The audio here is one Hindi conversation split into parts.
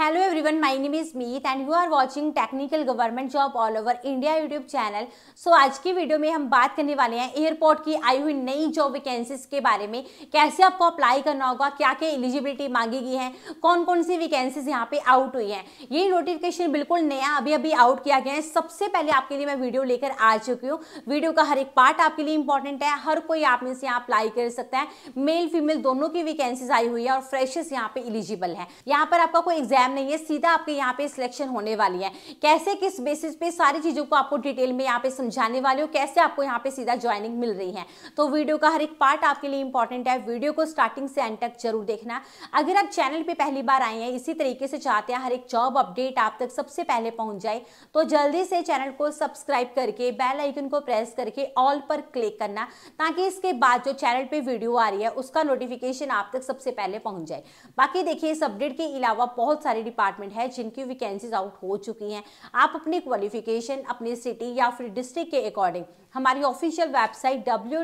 hello everyone my name is Meet and you are watching technical government job all over India YouTube channel so आज की वीडियो में हम बात करने वाले हैं एयरपोर्ट की आई हुई नई जॉब वैकेंसीज के बारे में कैसे आपको अप्लाई करना होगा क्या क्या एलिजिबिलिटी मांगी गई है कौन कौन सी वैकेंसीज यहाँ पे आउट हुई हैं ये नोटिफिकेशन बिल्कुल नया अभी अभी आउट किया गया है सबसे पहले आपके लिए मैं वीडियो लेकर आ चुकी हूँ वीडियो का हर एक पार्ट आपके लिए इंपॉर्टेंट है हर कोई आप में से यहाँ अप्लाई कर सकता है मेल फीमेल दोनों की वैकेंसीज आई हुई है और फ्रेशर्स यहाँ पे एलिजिबल है यहाँ पर आपका कोई एग्जाम एग्जाम नहीं है सीधा आपके यहाँ पे सिलेक्शन होने वाली है कैसे किस बेसिस पे सारी चीज़ों को आपको डिटेल में यहाँ पे समझाने वाली हो कैसे आपको यहाँ पे सीधा ज्वाइनिंग मिल रही है तो वीडियो का हर एक पार्ट आपके लिए इंपॉर्टेंट है वीडियो को स्टार्टिंग से एंड तक जरूर देखना अगर आप चैनल पर पहली बार आए हैं इसी तरीके से चाहते हैं हर एक जॉब अपडेट आप तक सबसे पहले पहुंच जाए तो जल्दी से चैनल को सब्सक्राइब करके बेल आइकन को प्रेस करके ऑल पर क्लिक करना ताकि इसके बाद जो चैनल पे वीडियो आ रही है उसका नोटिफिकेशन आप तक सबसे पहले पहुंच जाए बाकी देखिए इस अपडेट के अलावा बहुत सारे सारे डिपार्टमेंट है जिनकी वैकेंसीज आउट हो चुकी हैं आप अपनी क्वालिफिकेशन अपनी सिटी या फिर डिस्ट्रिक्ट के अकॉर्डिंग हमारी ऑफिशियल वेबसाइट डब्ल्यू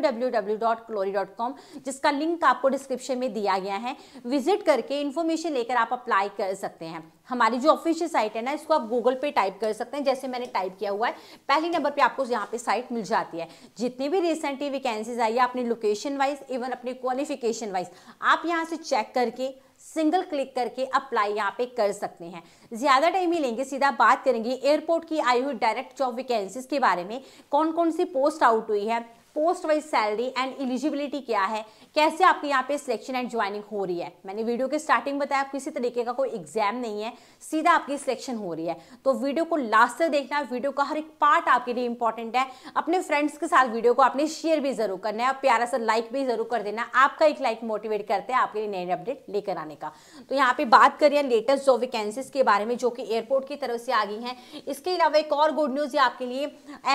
जिसका लिंक आपको डिस्क्रिप्शन में दिया गया है विजिट करके इन्फॉर्मेशन लेकर आप अप्लाई कर सकते हैं हमारी जो ऑफिशियल साइट है ना इसको आप गूगल पे टाइप कर सकते हैं जैसे मैंने टाइप किया हुआ है पहले नंबर पे आपको यहाँ पे साइट मिल जाती है जितनी भी रिसेंटली वैकेंसीज आई है अपनी लोकेशन वाइज इवन अपने क्वालिफिकेशन वाइज आप यहाँ से चेक करके सिंगल क्लिक करके अप्लाई यहाँ पे कर सकते हैं ज़्यादा टाइम ही लेंगे सीधा बात करेंगे एयरपोर्ट की आई हुई डायरेक्ट जॉब वैकेंसीज के बारे में कौन कौन सी पोस्ट आउट हुई है post wise salary and eligibility क्या है कैसे आपके यहाँ पे सिलेक्शन एंड ज्वाइनिंग हो रही है मैंने वीडियो के स्टार्टिंग बताया किसी तरीके का कोई एग्जाम नहीं है सीधा आपकी सिलेक्शन हो रही है तो वीडियो को लास्ट तक देखना वीडियो का हर एक पार्ट आपके लिए इंपॉर्टेंट है अपने फ्रेंड्स के साथ वीडियो को आपने शेयर भी जरूर करना है प्यारा सा लाइक भी जरूर कर देना आपका एक लाइक मोटिवेट करते हैं आपके लिए नए अपडेट लेकर आने का तो यहाँ पे बात करिए लेटेस्ट जो वैकेंसीज के बारे में जो कि एयरपोर्ट की तरफ से आ गई है इसके अलावा एक और गुड न्यूज़ आपके लिए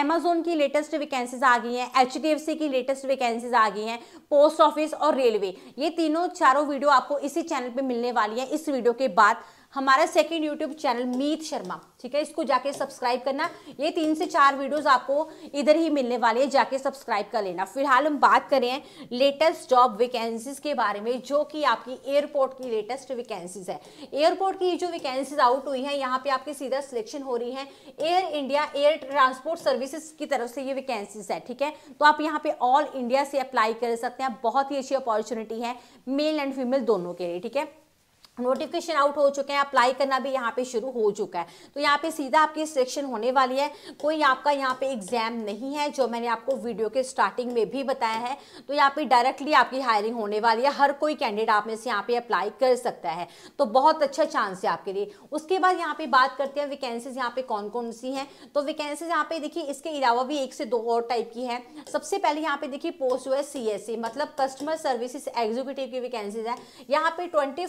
अमेजोन की लेटेस्ट वैकेंसीज आ गई है एच की लेटेस्ट वैकेंसीज आ गई है पोस्ट ऑफिस पुलिस और रेलवे ये तीनों चारों वीडियो आपको इसी चैनल पे मिलने वाली है इस वीडियो के बाद हमारा second YouTube channel Meet Sharma ठीक है इसको जाके सब्सक्राइब करना ये तीन से चार वीडियोस आपको इधर ही मिलने वाली है जाके सब्सक्राइब कर लेना फिलहाल हम बात करें लेटेस्ट जॉब वैकेंसीज के बारे में जो कि आपकी एयरपोर्ट की लेटेस्ट वैकेंसीज है एयरपोर्ट की जो वैकेंसीज आउट हुई है यहाँ पे आपकी सीधा सिलेक्शन हो रही है Air India air transport services की तरफ से ये वैकेंसीज है ठीक है तो आप यहाँ पे ऑल इंडिया से अप्लाई कर सकते हैं बहुत ही अच्छी अपॉर्चुनिटी है मेल एंड फीमेल दोनों के लिए ठीक है नोटिफिकेशन आउट हो चुके हैं अप्लाई करना भी यहाँ पे शुरू हो चुका है तो यहाँ पे सीधा आपकी सिलेक्शन होने वाली है कोई आपका यहाँ पे एग्जाम नहीं है जो मैंने आपको वीडियो के स्टार्टिंग में भी बताया है तो यहाँ पे डायरेक्टली आपकी हायरिंग होने वाली है हर कोई कैंडिडेट आप में से यहाँ पे अप्लाई कर सकता है तो बहुत अच्छा चांस है आपके लिए उसके बाद यहाँ पे बात करते हैं वैकेंसीज यहाँ पे कौन कौन सी हैं तो वैकेंसीज यहाँ पे देखिए इसके अलावा भी एक से दो और टाइप की है सबसे पहले यहाँ पे देखिए पोस्ट हुआ है मतलब कस्टमर सर्विस एग्जीक्यूटिव की वैकेंसीज है यहाँ पे ट्वेंटी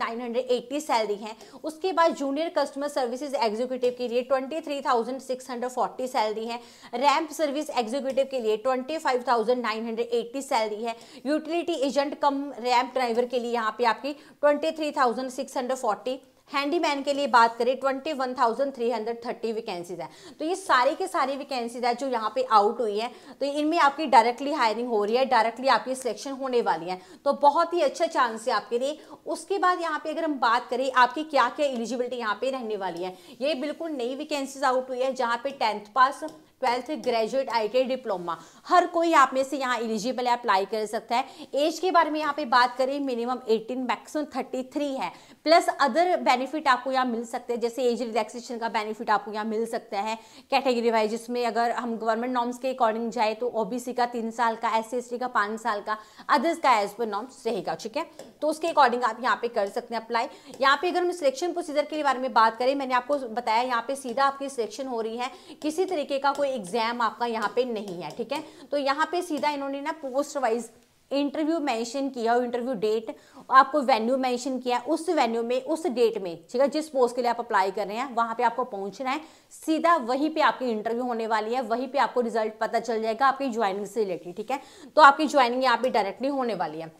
सैलरी है उसके बाद जूनियर कस्टमर सर्विसेज एग्जीक्यूटिव के लिए 23,640 सैलरी है रैंप सर्विस एग्जीक्यूटिव के लिए 25,980 सैलरी है utility agent cum ramp driver के लिए यहाँ पे आपकी 23,640 हैंडीमैन के लिए बात करें twenty one thousand three hundred thirty vacancies है तो ये सारी के सारी वैकेंसीज है जो यहाँ पे आउट हुई है तो इनमें आपकी डायरेक्टली हायरिंग हो रही है डायरेक्टली आपकी सिलेक्शन होने वाली है तो बहुत ही अच्छा चांस है आपके लिए उसके बाद यहाँ पे अगर हम बात करें आपकी क्या क्या एलिजिबिलिटी यहाँ पे रहने वाली है ये बिल्कुल नई वैकेंसीज आउट हुई है जहाँ पे टेंथ पास ट्वेल्थ ग्रेजुएट आई डिप्लोमा हर कोई आप में से यहाँ एलिजिबल है अप्लाई कर सकता है एज के बारे में यहाँ पे बात करें मिनिमम 18 मैक्सिमम 33 है प्लस अदर बेनिफिट आपको यहाँ मिल सकते हैं जैसे एज रिलैक्सेशन का बेनिफिट आपको यहाँ मिल सकता है कैटेगरी वाइज इसमें अगर हम गवर्नमेंट नॉर्म्स के अकॉर्डिंग जाए तो ओबीसी का तीन साल का एस सी का पाँच साल का अदर्स का एज पर नॉर्म्स रहेगा ठीक है तो उसके अकॉर्डिंग आप यहाँ पे कर सकते हैं अप्लाई यहाँ पे अगर हम सिलेक्शन प्रोसीजर के बारे में बात करें मैंने आपको बताया यहाँ पे सीधा आपकी सिलेक्शन हो रही है किसी तरीके का कोई एग्जाम आपका यहाँ पे नहीं है ठीक है तो यहाँ पे सीधा इन्होंने ना पोस्ट वाइज इंटरव्यू मेंशन किया हो इंटरव्यू डेट आपको वेन्यू मेंशन किया उस वेन्यू में उस डेट में ठीक है जिस पोस्ट के लिए आप अप्लाई कर रहे हैं वहां पे आपको पहुंचना है सीधा वहीं पे आपकी इंटरव्यू होने वाली है वहीं पे आपको रिजल्ट पता चल जाएगा आपकी ज्वाइनिंग से रिलेटेड ठीक है तो आपकी ज्वाइनिंग यहाँ पे डायरेक्टली होने वाली है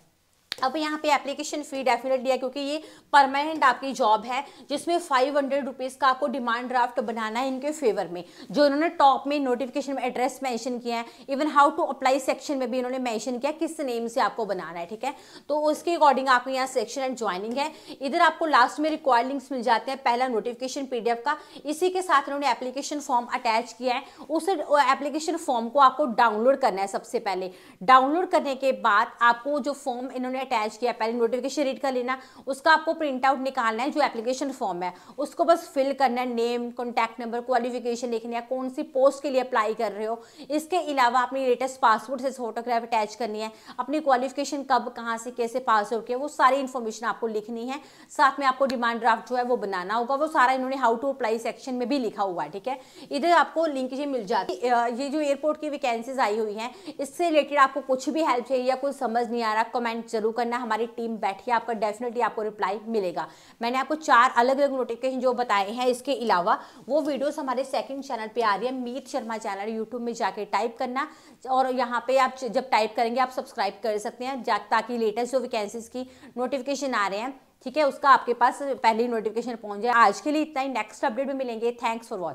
अब यहाँ पे एप्लीकेशन फ़ी डेफिनेटली है क्योंकि ये परमानेंट आपकी जॉब है जिसमें फाइव हंड्रेड रुपीज़ का आपको डिमांड ड्राफ्ट बनाना है इनके फेवर में जो इन्होंने टॉप में नोटिफिकेशन में एड्रेस मेंशन किया है even how to apply section में भी इन्होंने मेंशन किया किस नेम से आपको बनाना है ठीक है तो उसके अकॉर्डिंग आपको यहाँ सेक्शन एंड ज्वाइनिंग है इधर आपको लास्ट में रिक्वायर्ड लिंक्स मिल जाते हैं पहला नोटिफिकेशन पी का इसी के साथ इन्होंने एप्लीकेशन फॉर्म अटैच किया है उस एप्लीकेशन फॉर्म को आपको डाउनलोड करना है सबसे पहले डाउनलोड करने के बाद आपको जो फॉर्म इन्होंने अटैच किया पहले नोटिफिकेशन रीड कर लेना उसका आपको प्रिंट आउट निकालना है जो एप्लीकेशन फॉर्म है उसको बस फिल करना है नेम कॉन्टैक्ट नंबर क्वालिफिकेशन लिखना है कौन सी पोस्ट के लिए अप्लाई कर रहे हो इसके अलावा अपनी लेटेस्ट पासपोर्ट से फोटोग्राफ अटैच करनी है अपनी क्वालिफिकेशन कब कहाँ से कैसे पास हो गया वो सारी इन्फॉर्मेशन आपको लिखनी है साथ में आपको डिमांड ड्राफ्ट जो है वो बनाना होगा वो सारा इन्होंने हाउ टू अप्लाई सेक्शन में भी लिखा हुआ है ठीक है इधर आपको लिंक ये मिल जाती है ये जो एयरपोर्ट की वैकेंसीज आई हुई हैं इससे रिलेटेड आपको कुछ भी हेल्प चाहिए या कुछ समझ नहीं आ रहा कमेंट जरूर करना हमारी टीम बैठी है आपका डेफिनेटली आपको रिप्लाई मिलेगा मैंने आपको चार अलग अलग नोटिफिकेशन जो बताए हैं इसके अलावा वो वीडियोस हमारे सेकंड चैनल पे आ रही है मीत शर्मा चैनल यूट्यूब में जाके टाइप करना और यहाँ पे आप जब टाइप करेंगे आप सब्सक्राइब कर सकते हैं ताकि लेटेस्ट जो वैकेंसीज की नोटिफिकेशन आ रहे हैं ठीक है उसका आपके पास पहले नोटिफिकेशन पहुंच जाए आज के लिए इतना ही नेक्स्ट अपडेट में मिलेंगे थैंक्स फॉर वॉचिंग